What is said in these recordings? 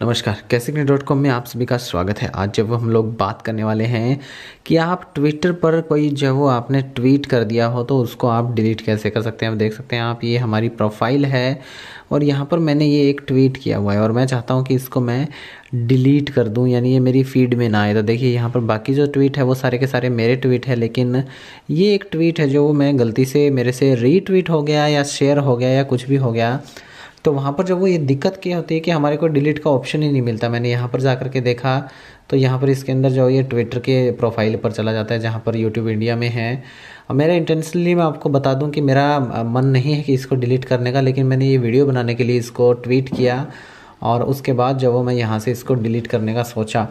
नमस्कार कैसे dot com में आप सभी का स्वागत है आज जब हम लोग बात करने वाले हैं कि आप ट्विटर पर कोई जो वो आपने ट्वीट कर दिया हो तो उसको आप डिलीट कैसे कर सकते हैं आप देख सकते हैं आप ये हमारी प्रोफाइल है और यहाँ पर मैंने ये एक ट्वीट किया हुआ है और मैं चाहता हूँ कि इसको मैं डिलीट कर दूँ यानी ये मेरी फीड में ना आए तो देखिए यहाँ पर बाकी जो ट्वीट है वो सारे के सारे मेरे ट्वीट है लेकिन ये एक ट्वीट है जो मैं गलती से मेरे से रीट्वीट हो गया या शेयर हो गया या कुछ भी हो गया तो वहाँ पर जब वो ये दिक्कत क्या होती है कि हमारे को डिलीट का ऑप्शन ही नहीं मिलता मैंने यहाँ पर जा कर के देखा तो यहाँ पर इसके अंदर जो ये ट्विटर के प्रोफाइल पर चला जाता है जहाँ पर यूट्यूब इंडिया में है और मेरा इंटेंशनली मैं आपको बता दूँ कि मेरा मन नहीं है कि इसको डिलीट करने का लेकिन मैंने ये वीडियो बनाने के लिए इसको ट्वीट किया और उसके बाद जब वो मैं यहाँ से इसको डिलीट करने का सोचा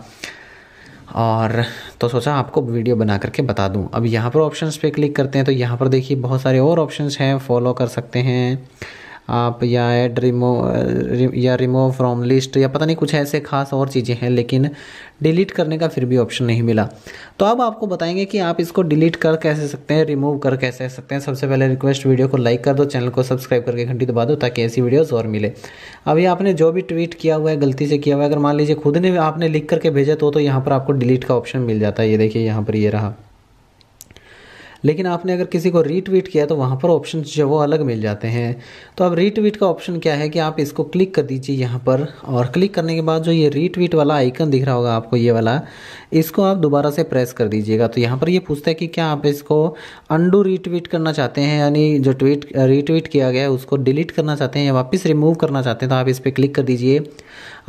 और तो सोचा आपको वीडियो बना करके बता दूं अब यहाँ पर ऑप्शंस पे क्लिक करते हैं तो यहाँ पर देखिए बहुत सारे और ऑप्शंस हैं फॉलो कर सकते हैं आप या एड रिमो या रिमूव फ्रॉम लिस्ट या पता नहीं कुछ ऐसे खास और चीज़ें हैं लेकिन डिलीट करने का फिर भी ऑप्शन नहीं मिला तो अब आपको बताएंगे कि आप इसको डिलीट कर कैसे सकते हैं रिमूव कर कैसे सकते हैं सबसे पहले रिक्वेस्ट वीडियो को लाइक कर दो चैनल को सब्सक्राइब करके घंटी दबा दो ताकि ऐसी वीडियोज़ और मिले अभी आपने जो भी ट्वीट किया हुआ है गलती से किया हुआ है अगर मान लीजिए खुद ने आपने लिख करके भेजा तो, तो यहाँ पर आपको डिलीट का ऑप्शन मिल जाता है ये देखिए यहाँ पर ये रहा लेकिन आपने अगर किसी को रीट्वीट किया तो वहाँ पर ऑप्शन जो वो अलग मिल जाते हैं तो अब रीट्वीट का ऑप्शन क्या है कि आप इसको क्लिक कर दीजिए यहाँ पर और क्लिक करने के बाद जो ये रीट्वीट वाला आइकन दिख रहा होगा आपको ये वाला इसको आप दोबारा से प्रेस कर दीजिएगा तो यहाँ पर ये पूछता है कि क्या आप इसको अंडू रीट्वीट करना चाहते हैं यानी जो ट्वीट रीट्वीट किया गया है उसको डिलीट करना चाहते हैं या वापस रिमूव करना चाहते हैं तो आप इस पर क्लिक कर दीजिए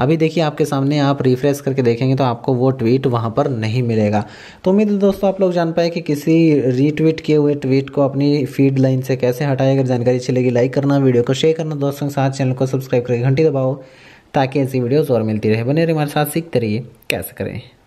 अभी देखिए आपके सामने आप रिफ्रेश करके देखेंगे तो आपको वो ट्वीट वहाँ पर नहीं मिलेगा तो उम्मीद है दोस्तों आप लोग जान पाए कि किसी रीट रिट्वीट किए हुए ट्वीट को अपनी फीड लाइन से कैसे हटाएं अगर जानकारी अच्छी लगी लाइक करना वीडियो को शेयर करना दोस्तों के साथ चैनल को सब्सक्राइब करके घंटी दबाओ ताकि ऐसी वीडियोज़ और मिलती रहे बने रहे हमारे साथ सीखते रहिए कैसे करें